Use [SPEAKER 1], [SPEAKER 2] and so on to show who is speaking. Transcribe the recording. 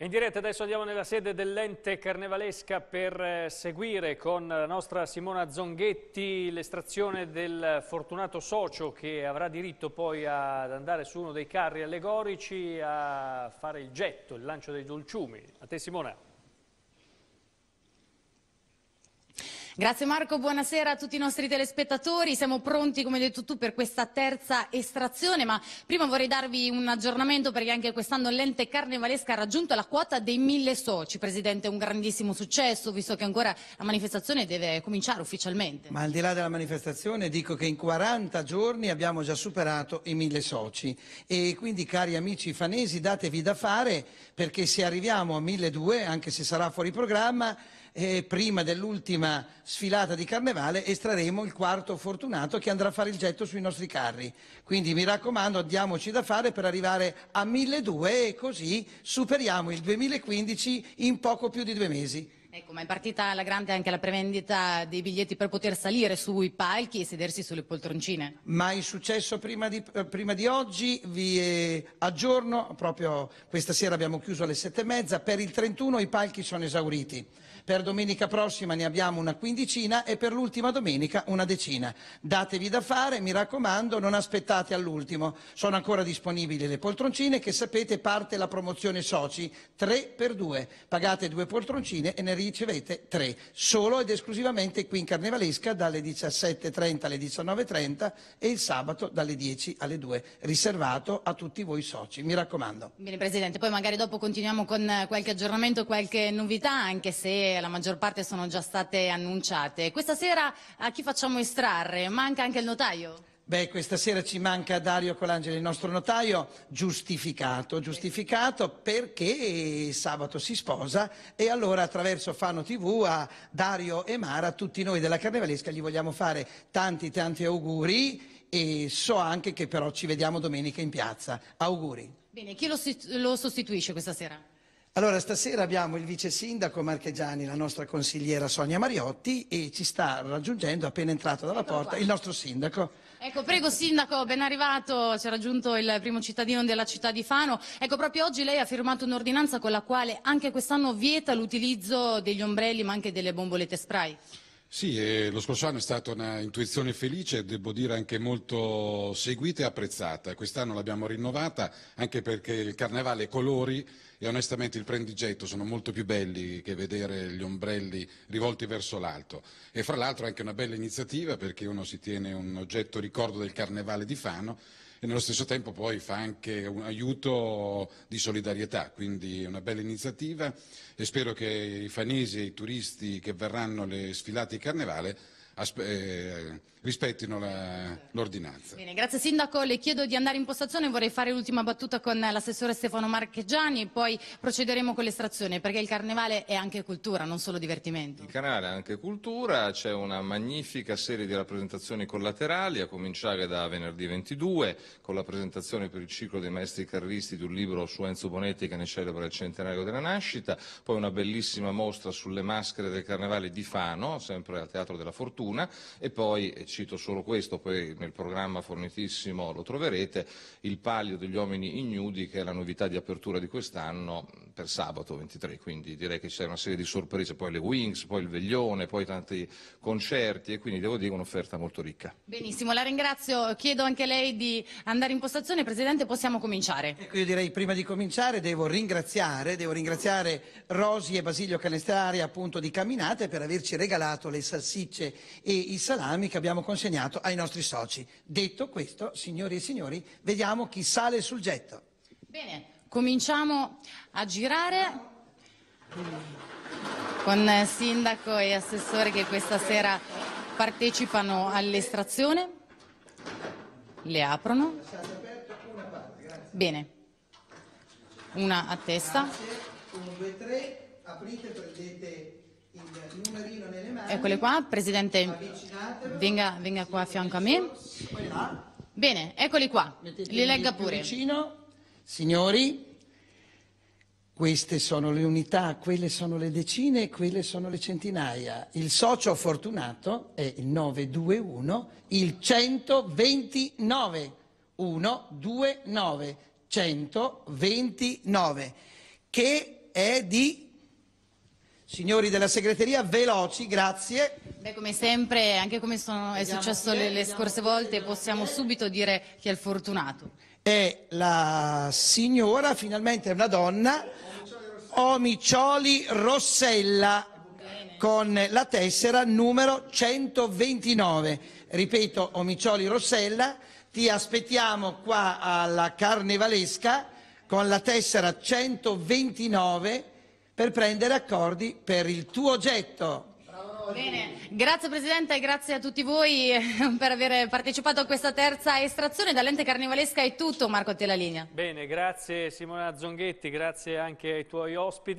[SPEAKER 1] In diretta adesso andiamo nella sede dell'ente carnevalesca per eh, seguire con la nostra Simona Zonghetti l'estrazione del fortunato socio che avrà diritto poi ad andare su uno dei carri allegorici a fare il getto, il lancio dei dolciumi. A te Simona.
[SPEAKER 2] Grazie Marco, buonasera a tutti i nostri telespettatori. Siamo pronti, come hai detto tu, per questa terza estrazione, ma prima vorrei darvi un aggiornamento perché anche quest'anno l'ente carnevalesca ha raggiunto la quota dei mille soci. Presidente, un grandissimo successo, visto che ancora la manifestazione deve cominciare ufficialmente.
[SPEAKER 1] Ma al di là della manifestazione dico che in 40 giorni abbiamo già superato i mille soci e quindi cari amici fanesi datevi da fare perché se arriviamo a 1200, anche se sarà fuori programma, e prima dell'ultima sfilata di carnevale estraremo il quarto fortunato che andrà a fare il getto sui nostri carri. Quindi mi raccomando, diamoci da fare per arrivare a 1200 e così superiamo il 2015 in poco più di due mesi.
[SPEAKER 2] Ecco, ma è partita la grande anche la prevendita dei biglietti per poter salire sui palchi e sedersi sulle poltroncine. Mai successo
[SPEAKER 1] prima di, eh, prima di oggi, vi eh, aggiorno, proprio questa sera abbiamo chiuso alle sette e mezza, per il 31 i palchi sono esauriti, per domenica prossima ne abbiamo una quindicina e per l'ultima domenica una decina. Datevi da fare, mi raccomando, non aspettate all'ultimo, sono ancora disponibili le poltroncine che sapete parte la promozione soci 3 per 2, pagate due poltroncine e ne ricevete tre, solo ed esclusivamente qui in Carnevalesca dalle 17.30 alle 19.30 e il sabato dalle 10 alle 2, riservato a tutti voi soci, mi raccomando.
[SPEAKER 2] Bene Presidente, poi magari dopo continuiamo con qualche aggiornamento, qualche novità, anche se la maggior parte sono già state annunciate. Questa sera a chi facciamo estrarre? Manca anche il notaio?
[SPEAKER 1] Beh, questa sera ci manca Dario Colangeli, il nostro notaio, giustificato, giustificato perché sabato si sposa e allora attraverso Fano TV a Dario e Mara, tutti noi della Carnevalesca, gli vogliamo fare tanti tanti auguri e so anche che però ci vediamo domenica in piazza. Auguri.
[SPEAKER 2] Bene, chi lo, lo sostituisce questa sera?
[SPEAKER 1] Allora, stasera abbiamo il vice sindaco Marchegiani, la nostra consigliera Sonia Mariotti e ci sta raggiungendo appena entrato dalla porta il nostro sindaco.
[SPEAKER 2] Ecco, prego sindaco, ben arrivato, ci ha raggiunto il primo cittadino della città di Fano. Ecco, proprio oggi lei ha firmato un'ordinanza con la quale anche quest'anno vieta l'utilizzo degli ombrelli ma anche delle bombolette spray.
[SPEAKER 1] Sì, eh, lo scorso anno è stata una intuizione felice, devo dire anche molto seguita e apprezzata. Quest'anno l'abbiamo rinnovata anche perché il carnevale i colori e onestamente il prendigetto sono molto più belli che vedere gli ombrelli rivolti verso l'alto. E fra l'altro è anche una bella iniziativa perché uno si tiene un oggetto ricordo del carnevale di Fano e nello stesso tempo poi fa anche un aiuto di solidarietà, quindi una bella iniziativa e spero che i fanesi e i turisti che verranno alle sfilate di carnevale eh, rispettino l'ordinanza.
[SPEAKER 2] Bene, grazie Sindaco, le chiedo di andare in postazione, vorrei fare l'ultima battuta con l'assessore Stefano Marcheggiani e poi procederemo con l'estrazione perché il carnevale è anche cultura, non solo divertimento.
[SPEAKER 1] Il carnevale è anche cultura, c'è una magnifica serie di rappresentazioni collaterali a cominciare da venerdì 22 con la presentazione per il ciclo dei maestri carristi di un libro su Enzo Bonetti che ne celebra il centenario della nascita, poi una bellissima mostra sulle maschere del carnevale di Fano, sempre al Teatro della Fortuna fortuna e poi, cito solo questo, poi nel programma fornitissimo lo troverete, il palio degli uomini ignudi che è la novità di apertura di quest'anno per sabato 23, quindi direi che c'è una serie di sorprese, poi le Wings, poi il Veglione, poi tanti concerti e quindi devo dire un'offerta molto ricca.
[SPEAKER 2] Benissimo, la ringrazio, chiedo anche lei di andare in postazione, Presidente, possiamo cominciare. Ecco,
[SPEAKER 1] io direi prima di cominciare devo ringraziare, devo ringraziare Rosi e Basilio Canestari appunto di Camminate per averci regalato le salsicce e i salami che abbiamo consegnato ai nostri soci. Detto questo, signori e signori, vediamo chi sale sul getto.
[SPEAKER 2] Bene, cominciamo a girare con sindaco e assessore che questa sera partecipano all'estrazione. Le aprono. Bene. Una a testa. Grazie. Un, due, tre. Aprite, prendete Eccole qua, Presidente, venga, venga qua a fianco a me. Bene, eccoli qua, li legga pure.
[SPEAKER 1] Signori, queste sono le unità, quelle sono le decine e quelle sono le centinaia. Il socio fortunato è il 921, il 129. 129, 129, che è di Signori della segreteria, veloci, grazie.
[SPEAKER 2] Beh, come sempre, anche come sono, è successo le, le scorse volte, possiamo subito dire chi è il fortunato.
[SPEAKER 1] È la signora, finalmente una donna, Omicioli Rossella, con la tessera numero 129. Ripeto, Omicioli Rossella, ti aspettiamo qua alla Carnevalesca con la tessera 129 per prendere accordi per il tuo getto.
[SPEAKER 2] Bene. Grazie Presidente e grazie a tutti voi eh, per aver partecipato a questa terza estrazione. Dall'ente carnivalesca è tutto, Marco a Bene,
[SPEAKER 1] grazie Simona Zonghetti, grazie anche ai tuoi ospiti.